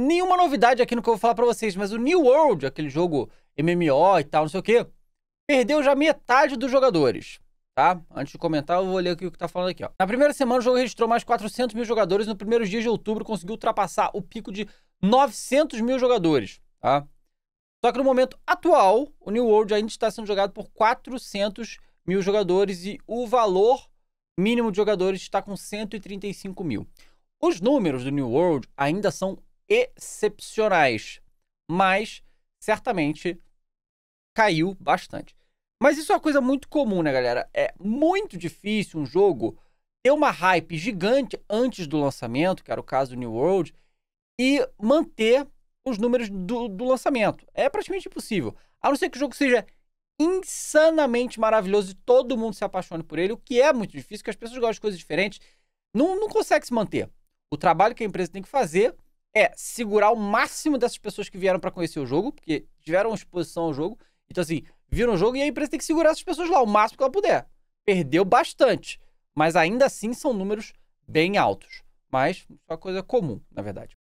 nenhuma novidade aqui no que eu vou falar para vocês, mas o New World, aquele jogo MMO e tal, não sei o quê, perdeu já metade dos jogadores. Tá? Antes de comentar, eu vou ler aqui o que tá falando aqui. Ó. Na primeira semana, o jogo registrou mais 400 mil jogadores. No primeiro dia de outubro, conseguiu ultrapassar o pico de 900 mil jogadores. Tá? Só que no momento atual, o New World ainda está sendo jogado por 400 mil jogadores e o valor mínimo de jogadores está com 135 mil. Os números do New World ainda são excepcionais, mas certamente caiu bastante. Mas isso é uma coisa muito comum, né, galera? É muito difícil um jogo ter uma hype gigante antes do lançamento, que era o caso do New World, e manter os números do, do lançamento. É praticamente impossível. A não ser que o jogo seja insanamente maravilhoso e todo mundo se apaixone por ele, o que é muito difícil, porque as pessoas gostam de coisas diferentes, não, não consegue se manter. O trabalho que a empresa tem que fazer é segurar o máximo dessas pessoas que vieram para conhecer o jogo, porque tiveram exposição ao jogo. Então, assim, viram o jogo e a empresa tem que segurar essas pessoas lá o máximo que ela puder. Perdeu bastante, mas ainda assim são números bem altos. Mas uma coisa comum, na verdade.